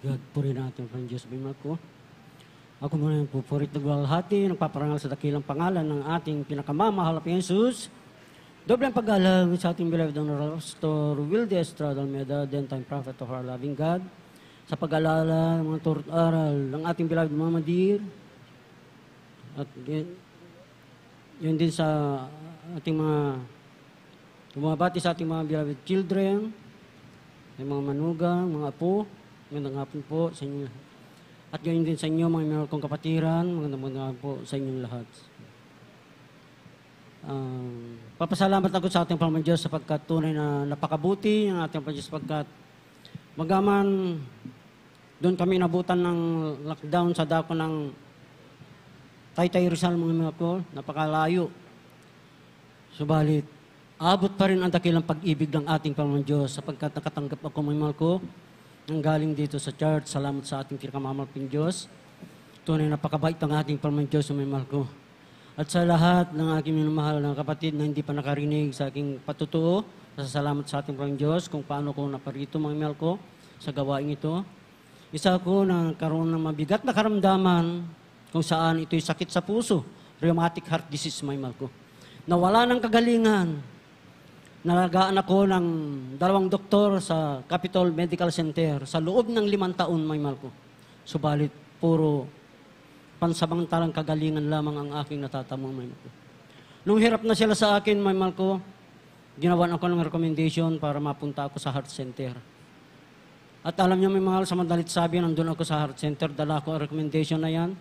God, puri natin from Diyos Bimako. Ako muna yung pupurit na balhati, nagpaparangal sa dakilang pangalan ng ating pinakamamahal na Jesus. Doblang pag-alam sa ating beloved na Pastor Wilde Estrada Almeida, then time prophet of our loving God. Sa pag-alala ng mga turot aral ng ating beloved Mama Dear. At yun, yun din sa ating mga Tumabati sa ating mga beloved children, sa mga manugang, mga apo, Magandang hapon po sa inyo. At gayon din sa inyo, mga minor kong kapatiran, magandang magandang po sa inyong lahat. Um, papasalamat ako sa ating Panginoon Diyos sapagkat tunay na napakabuti ng ating Panginoon Diyos sapagkat magaman doon kami nabutan ng lockdown sa dako ng Taytay Rizal mga mga ko, napakalayo. Subalit, abot pa rin ang dakilang pag-ibig ng ating Panginoon Diyos sapagkat nakatanggap ako mga mga ko ang galing dito sa church. Salamat sa ating kinakamamalaking Diyos. Tunay na pakabait ang ating Panginoon Diyos sa may mahal ko. At sa lahat ng aking minamahal na kapatid na hindi pa nakarinig sa aking patutuo, nasasalamat sa ating Panginoon Diyos kung paano ko naparito mga mahal ko sa gawain ito. Isa ko na karoon ng mabigat na karamdaman kung saan ito'y sakit sa puso, rheumatic heart disease may mahal ko. Nawala ng kagalingan, Nalagaan ako ng dalawang doktor sa Capitol Medical Center sa loob ng limang taon, may mal ko. Subalit, puro pansamantalang kagalingan lamang ang aking natatamong, may mal ko. Nung hirap na sila sa akin, may mal ko, ginawan ako ng recommendation para mapunta ako sa heart center. At alam niyo, may mahal sa madalit sabi, nandun ako sa heart center, dala ko ang recommendation na yan.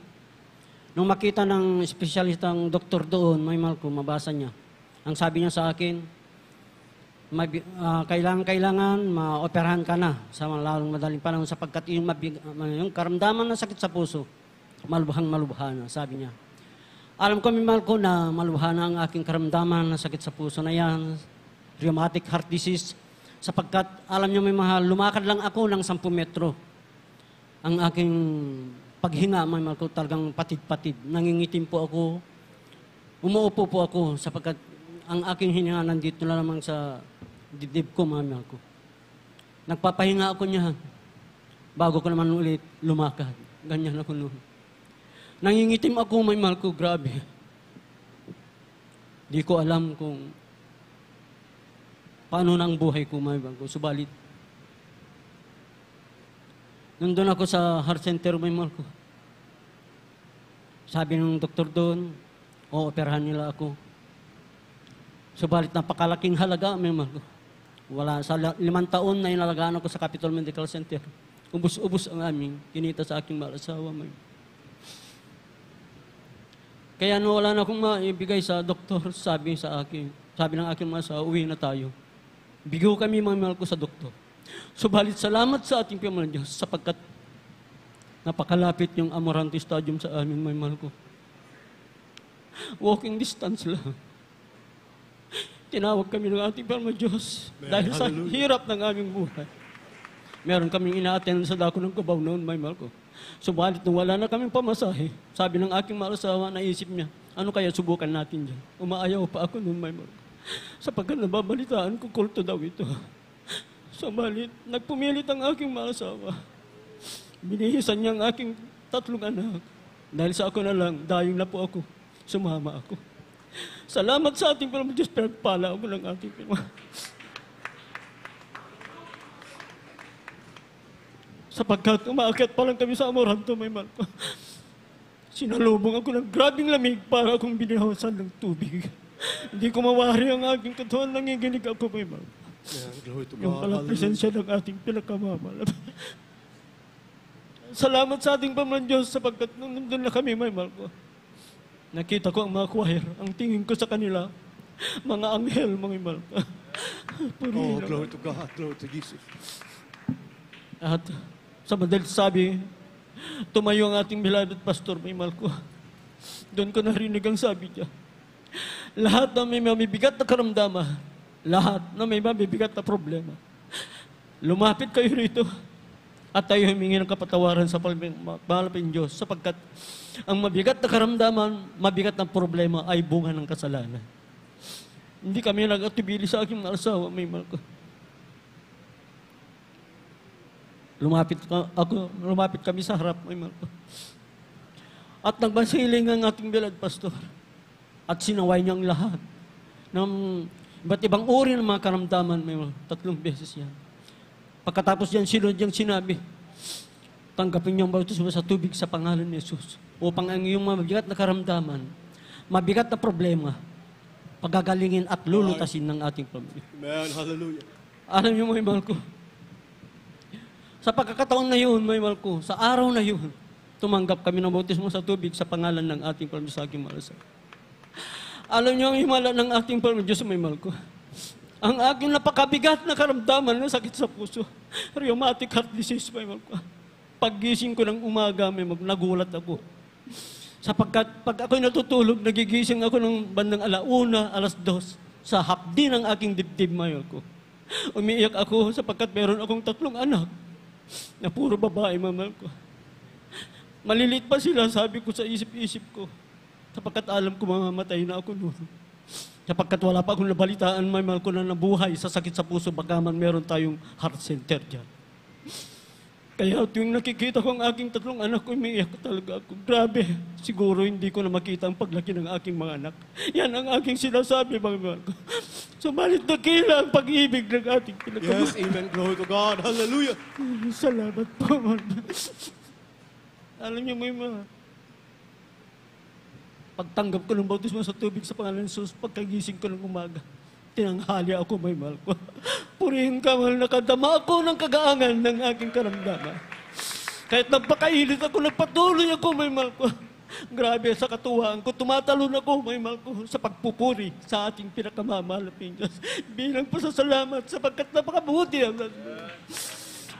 Nung makita ng espesyalistang doktor doon, may mahal ko, mabasa niya. Ang sabi niya sa akin, mabig, uh, ah, kailangan kailangan maoperahan ka na sa lalong madaling panahon sapagkat yung, mabig, ano, yung karamdaman ng sakit sa puso, malubhang malubha na, sabi niya. Alam ko, mimal ko na malubha na ang aking karamdaman ng sakit sa puso na yan, rheumatic heart disease, sapagkat alam niyo may mahal, lumakad lang ako ng 10 metro. Ang aking paghinga, may mahal ko talagang patid-patid. Nangingitim po ako, umuupo po ako sapagkat ang aking hininga nandito na lamang sa dibdib ko, mga ako. Nagpapahinga ako niya. Bago ko naman ulit lumakad. Ganyan ako noon. Nangingitim ako, may mahal ko. Grabe. Di ko alam kung paano nang buhay ko, may mahal ko. Subalit, nandun ako sa heart center, may mahal ko. Sabi ng doktor doon, ooperahan nila ako. Subalit napakalaking halaga, may mahal ko. Wala. Sa limang taon na inalagaan ko sa Capitol Medical Center. Ubus-ubus ang aming kinita sa aking malasawa. May. Kaya no, wala na akong maibigay sa doktor, sabi sa akin. Sabi ng aking mga uwi na tayo. Bigo kami mga mahal ko sa doktor. Subalit salamat sa ating Panginoon Diyos sapagkat napakalapit yung Amarante Stadium sa amin, may mahal ko. Walking distance lang. Tinawag kami ng ating Panginoon Diyos Amen. dahil sa Hallelujah. hirap ng aming buhay. Meron kaming inaatenan sa dako ng kabaw noon, may mahal ko. Subalit nung wala na kaming pamasahe, sabi ng aking malasawa, naisip niya, ano kaya subukan natin dyan? Umaayaw pa ako noon, may mahal ko. Sapagkat nababalitaan ko, kulto daw ito. Subalit, nagpumilit ang aking malasawa. Binihisan niya ang aking tatlong anak. Dahil sa ako na lang, dayong na po ako. Sumama ako. Salamat sa ating Panginoon Diyos, pala ako ng ating Panginoon. Sapagkat umaakit pa lang kami sa to, may malko. Sinalubong ako ng grabing lamig para akong binihawasan ng tubig. Hindi ko mawari ang aking katawan, nanginginig ako, may malko. Yung pala presensya ng ating pinakamamala. Salamat sa ating Panginoon Diyos sapagkat nung nandun na kami, may malko Nakita ko ang mga choir. Ang tingin ko sa kanila, mga anghel, mga imal. oh, glory to God, glory to Jesus. At sa madalit sabi, tumayo ang ating beloved pastor, may mahal ko. Doon ko narinig ang sabi niya. Lahat na may mabibigat na karamdama, lahat na may mabibigat na problema, lumapit kayo rito at tayo humingi ng kapatawaran sa pangalapin Diyos sapagkat ang mabigat na karamdaman, mabigat na problema ay bunga ng kasalanan. Hindi kami nag sa aking asawa, may mahal ko. Lumapit ka, ako, lumapit kami sa harap, may mahal ko. At nagbasiling ang ating bilad, pastor. At sinaway niyang lahat ng iba't ibang uri ng mga karamdaman, may malko. Tatlong beses yan. Pagkatapos yan, sino niyang sinabi, tanggapin niyo ang bautismo sa tubig sa pangalan ni Jesus upang ang iyong mabigat na karamdaman, mabigat na problema, pagagalingin at lulutasin ng ating problema. Amen. Hallelujah. Alam niyo, may mahal ko, sa pagkakataon na yun, may mahal ko, sa araw na yun, tumanggap kami ng bautismo sa tubig sa pangalan ng ating Panginoon sa aking malasal. Alam niyo ang himala ng ating Panginoon, Diyos may mahal ko ang aking napakabigat na karamdaman na sakit sa puso. Rheumatic heart disease pa yung Paggising ko ng umaga, may nagulat ako. Sapagkat pag ako'y natutulog, nagigising ako ng bandang alauna, alas dos, sa hapdi ng aking dibdib mayor ko. Umiiyak ako sapagkat meron akong tatlong anak na puro babae, mamal ko. Malilit pa sila, sabi ko sa isip-isip ko. Sapagkat alam ko mamamatay na ako noon. Kapagkat wala pa akong nabalitaan, may mahal ko na nabuhay sa sakit sa puso, bagaman meron tayong heart center dyan. Kaya tuwing nakikita ko ang aking tatlong anak ko, umiiyak talaga ako. Grabe, siguro hindi ko na makita ang paglaki ng aking mga anak. Yan ang aking sinasabi, mga mahal ko. Subalit so, dakila ang pag-ibig ng ating pinagkamas. Yes, amen. Glory to God. Hallelujah. Salamat po, Lord. Alam niyo, may mga... Pagtanggap ko ng bautismo sa tubig sa pangalan ng Jesus, pagkagising ko ng umaga, tinanghali ako, may mahal ko. Purihin ka, mahal, na nakadama ako ng kagaangan ng aking karamdaman. Kahit nagpakailit ako, nagpatuloy ako, may mahal ko. Grabe sa katuwaan ko, tumatalon ako, may mahal ko, sa pagpupuri sa ating pinakamamahal na Diyos. Bilang pasasalamat sapagkat napakabuti ang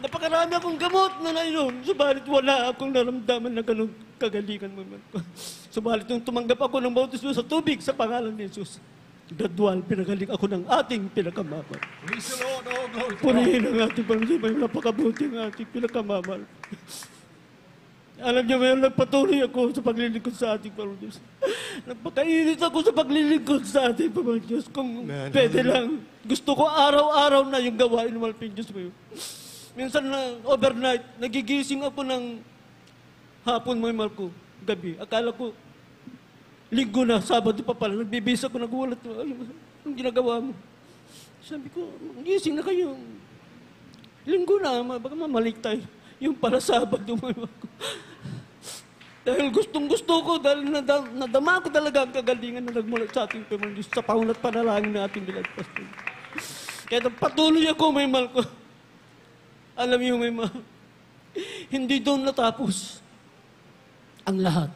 Napakarami akong gamot na nainom, subalit wala akong naramdaman na ganun kagalingan mo man ko. Subalit nung tumanggap ako ng bautismo sa tubig sa pangalan ni Jesus, gradual, pinagaling ako ng ating pinakamama. Praise the Lord, oh glory Purihin ang ating Panginoon, napakabuti ang ating pinakamamal. Alam niyo, mayroon nagpatuloy ako sa paglilingkod sa ating Panginoon Diyos. Napakainit ako sa paglilingkod sa ating Panginoon Diyos. Kung Man, pwede lang, gusto ko araw-araw na yung gawain ng Malping Diyos mo. Minsan na overnight, nagigising ako ng hapon mo mahal ko, gabi. Akala ko, linggo na, Sabado pa pala, nagbibisa ko, nagulat. Alam, anong ginagawa mo? Sabi ko, gising na kayo. Linggo na, baka mamalik tayo. Yung para Sabado, mo mahal ko. Dahil gustong-gusto ko, dahil nadama, nadama ko talaga ang kagalingan na nagmula sa ating Panginoon Diyos sa paunat panalangin na ating bilagpas. Kaya patuloy ako, may mal ko. Alam niyo, may mal. Hindi doon natapos ang lahat.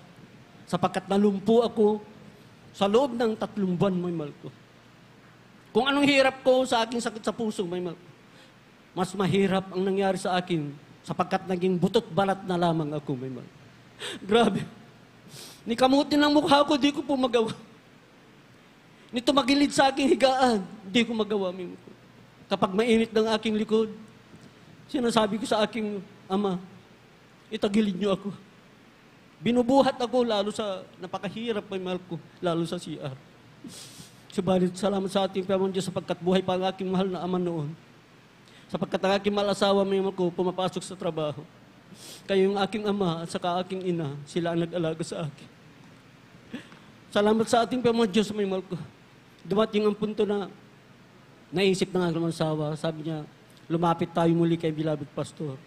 Sapagkat nalumpo ako sa loob ng tatlong buwan, may mahal ko. Kung anong hirap ko sa aking sakit sa puso, may mahal ko. Mas mahirap ang nangyari sa akin sapagkat naging butot balat na lamang ako, may mahal. Grabe. Nikamutin ang mukha ko, di ko po magawa. Ni tumagilid sa aking higaan, di ko magawa, may mahal ko. Kapag mainit ng aking likod, sinasabi ko sa aking ama, itagilid niyo ako. Binubuhat ako lalo sa napakahirap kay mahal ko, lalo sa CR. Subalit, salamat sa ating Panginoon Diyos sapagkat buhay pa ang aking mahal na ama noon. Sapagkat ang aking mahal asawa may ko pumapasok sa trabaho. Kayo yung aking ama at saka aking ina, sila ang nag-alaga sa akin. Salamat sa ating Panginoon Diyos may mahal ko. Dumating ang punto na naisip ng aking asawa, sabi niya, lumapit tayo muli kay Bilabid Pastor.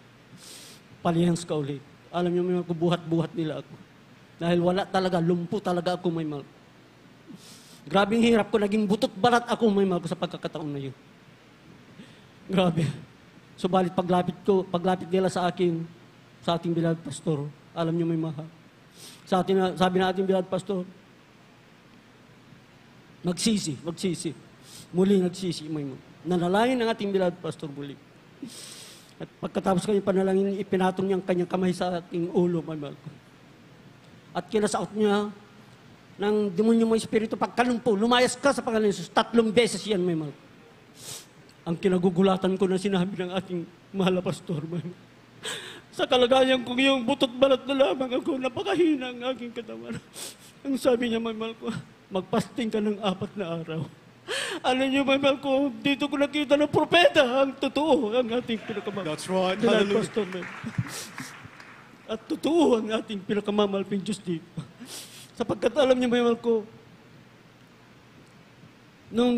Palihans ka ulit. Alam niyo, may buhat-buhat nila ako. Dahil wala talaga, lumpo talaga ako, may mal. Grabing hirap ko, naging butot balat ako, may mal, ko sa pagkakataon na yun. Grabe. Subalit so, paglapit ko, paglapit nila sa akin, sa ating bilag pastor, alam niyo may mahal. Sa atin, sabi na ating bilag pastor, magsisi, magsisi. Muli nagsisi, may mahal. Nanalain ang ating bilag pastor muli. At pagkatapos kanyang panalangin, ipinatong niya ang kanyang kamay sa aking ulo, my mahal At kinasaot niya ng demonyo mo espiritu, pagkalumpo, lumayas ka sa pangalan Jesus. Tatlong beses yan, my mahal Ang kinagugulatan ko na sinabi ng ating mahal na pastor, my mahal. sa kalagayan kong iyong butot balat na lamang ako, napakahina ang aking katawan. ang sabi niya, my mahal magpasting ka ng apat na araw. Alam niyo, may mahal ko, dito ko nakita ng propeta ang totoo, ang ating pinakamamahal. That's right. Hallelujah. Pastor, At totoo ang ating pinakamamahal ping di. Sapagkat alam niyo, may mahal ko, nung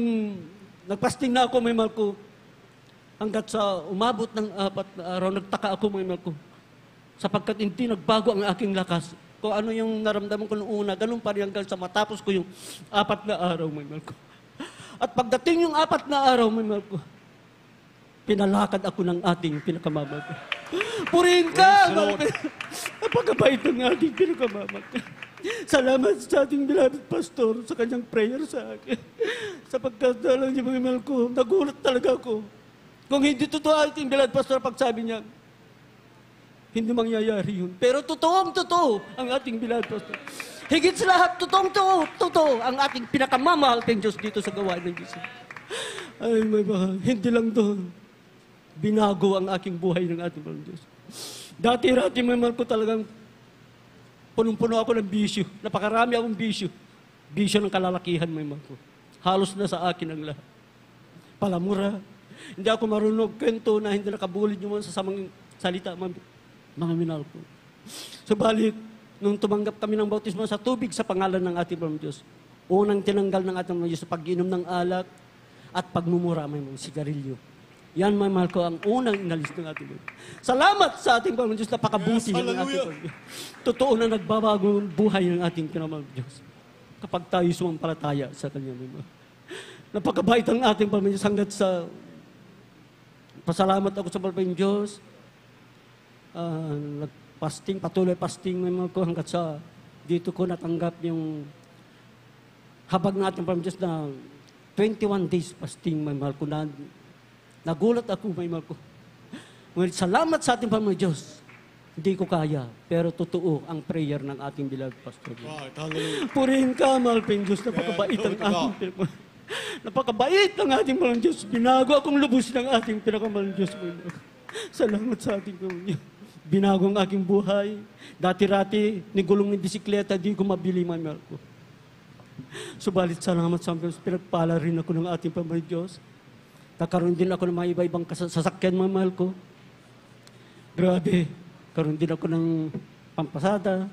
nagpasting na ako, may mahal ko, hanggat sa umabot ng apat na araw, nagtaka ako, may mahal ko, sapagkat hindi nagbago ang aking lakas kung ano yung naramdaman ko noong una, ganun pa rin hanggang sa matapos ko yung apat na araw, may mahal ko. At pagdating yung apat na araw, may mahal ko, pinalakad ako ng ating pinakamamag. Purihin ka! Napakabait ng ating pinakamamag. Salamat sa ating beloved pastor sa kanyang prayer sa akin. Sa alam niya mga mahal ko, nagulat talaga ako. Kung hindi totoo ating beloved pastor, pag sabi niya, hindi mangyayari yun. Pero totoo totoong totoo ang ating beloved pastor. Higit sa lahat, totoong totoo, totoo ang ating pinakamamahal kang Diyos dito sa gawain ng Diyos. Ay, may mahal. Hindi lang doon. Binago ang aking buhay ng ating Panginoon Diyos. Dati-rati, may mahal ko talagang punong-puno ako ng bisyo. Napakarami akong bisyo. Bisyo ng kalalakihan, may mahal ko. Halos na sa akin ang lahat. Palamura. Hindi ako marunong kento na hindi nakabulid yung mga sasamang salita, mga, mga minal ko. Sabalit, so, nung tumanggap kami ng bautismo sa tubig sa pangalan ng ating Panginoon Diyos, unang tinanggal ng ating Panginoon Diyos sa pag-inom ng alak at pagmumura may mga sigarilyo. Yan, may mahal ko, ang unang inalis ng ating Panginoon. Salamat sa ating Panginoon Diyos, napakabuti yes, ng ating Panginoon. Totoo na nagbabago ang buhay ng ating Panginoon Diyos kapag tayo sumampalataya sa Kanya. Napakabait ang ating Panginoon Diyos hanggat sa pasalamat ako sa Panginoon Diyos. Uh, Fasting, patuloy fasting naman ko hanggat sa dito ko natanggap yung habag natin from just na 21 days fasting, may mahal ko na. Nagulat ako, may mahal ko. Well, salamat sa ating Panginoon Diyos. Hindi ko kaya, pero totoo ang prayer ng ating beloved pastor. Right, Purihin ka, mahal Panginoon Diyos. Napakabait ang ating Panginoon. Napakabait ng ating Panginoon Diyos. Binago akong lubos ng ating Panginoon Diyos. Salamat sa ating Panginoon Diyos. Binagong aking buhay. Dati-rati, nigulong ng bisikleta, di ko mabili man ko. Subalit salamat sa Diyos, pinagpala rin ako ng ating Pamay Diyos. Nakaroon din ako ng mga iba-ibang sasakyan, mga mahal ko. Grabe, karoon din ako ng pampasada,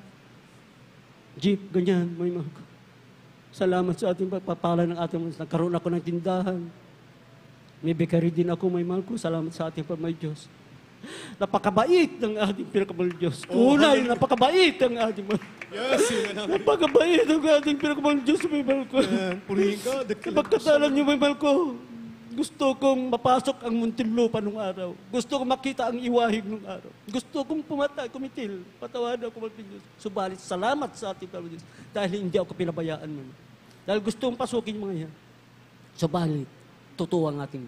jeep, ganyan, may mahal ko. Salamat sa ating pagpapala ng ating Diyos. Nagkaroon ako ng tindahan. May bakery din ako, may mahal ko. Salamat sa ating Pamay Diyos. Napakabait ng ating pinakabal Diyos. Kulay, napakabait ang ating... Yes, yun na. Napakabait ang ating pinakabal Diyos, may mahal ko. Yan, purihin ka. Kapagkat alam niyo, may mahal ko, gusto kong mapasok ang muntinlupa nung araw. Gusto kong makita ang iwahig nung araw. Gusto kong pumatay, kumitil, patawad ako ng Diyos. Subalit, salamat sa ating Panginoon Diyos dahil hindi ako pinabayaan nun. Dahil gusto kong pasukin mga yan. Subalit, totoo ang ating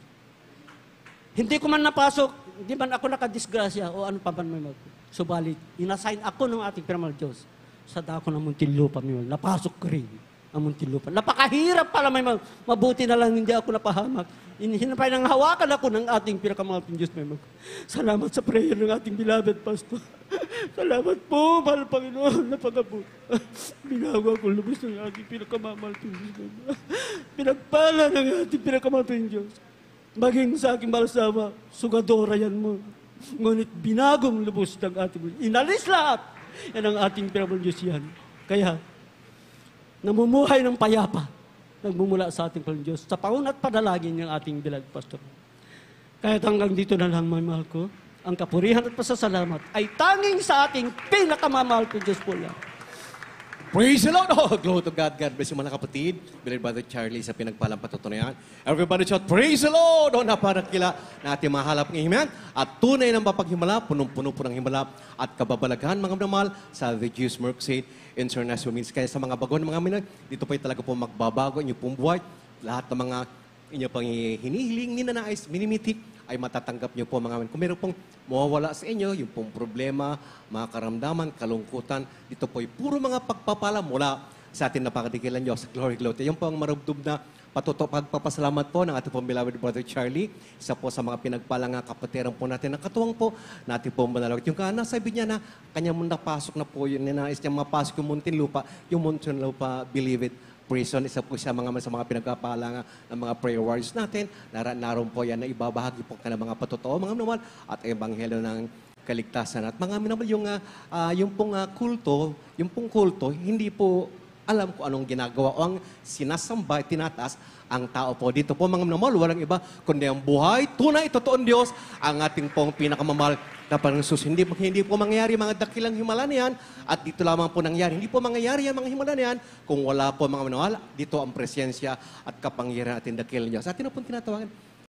Hindi ko man napasok, hindi man ako nakadisgrasya o ano pa man may mag. Subalit, inassign ako ng ating Primal Diyos sa dako ng Muntinlupa, may mag. Napasok ko rin ang Muntinlupa. Napakahirap pala may mag. Mabuti na lang hindi ako napahamak. Hinapay nang hawakan ako ng ating pinakamalating Diyos, may mag. Salamat sa prayer ng ating beloved pastor. Salamat po, mahal Panginoon, napagabot. Binago ako lubos ng ating pinakamalating Diyos, may Pinagpala ng ating pinakamalating Diyos. Maging sa aking malasawa, sugadora yan mo. Ngunit binagong lubos ng ating Inalis lahat! Yan ang ating Pinabulang Diyos yan. Kaya, namumuhay ng payapa nagmumula sa ating Panginoon Diyos sa paon at padalagin ng ating bilag pastor. Kaya hanggang dito na lang, mga mahal ko, ang kapurihan at pasasalamat ay tanging sa ating pinakamamahal ko Diyos po lang. Praise the Lord! Oh, glory to God. God bless you mga kapatid. Bilal Brother Charlie sa pinagpalang patutunayan. Everybody shout, Praise the Lord! Oh, naparakila na ating mahalap ng himayan. At tunay ng papaghimala, punong-puno po ng himala at kababalaghan mga minamahal sa The Jews Mercy International Means. Kaya sa mga bago ng mga minag, dito po talaga po magbabago inyong pong buhay. Lahat ng mga inyong pang ninanais, minimitik, ay matatanggap niyo po mga men. Kung meron pong mawawala sa inyo, yung pong problema, mga karamdaman, kalungkutan, dito po ay puro mga pagpapala mula sa atin na pakatikilan niyo sa Glory Glote. Yung po ang marubdob na patuto pagpapasalamat po ng ating pong beloved brother Charlie. Isa po sa mga pinagpalang kapatiran po natin ng katuwang po natin po manalawit. Yung kana, sabi niya na kanya mong napasok na po yun, ninais niya mapasok yung muntin lupa, yung muntin lupa, believe it prison, isa po siya mga, sa mga pinagkapahalangan ng mga prayer warriors natin. Nar naroon po yan na ibabahagi po ka ng mga patotoo, mga naman, at ebanghelyo ng kaligtasan. At mga minamahal, yung, uh, yung pong uh, kulto, yung pong kulto, hindi po alam kung anong ginagawa o ang sinasamba, at tinataas ang tao po. Dito po mga minamahal, walang iba kundi ang buhay, tunay, totoong Diyos, ang ating pong pinakamamahal na Panginoon Hindi, hindi po mangyayari mga dakilang himala niyan at dito lamang po nangyari. Hindi po mangyayari ang mga himala niyan kung wala po mga minamahal. Dito ang presensya at kapangyarihan ating dakil niya. Sa atin po tinatawagan,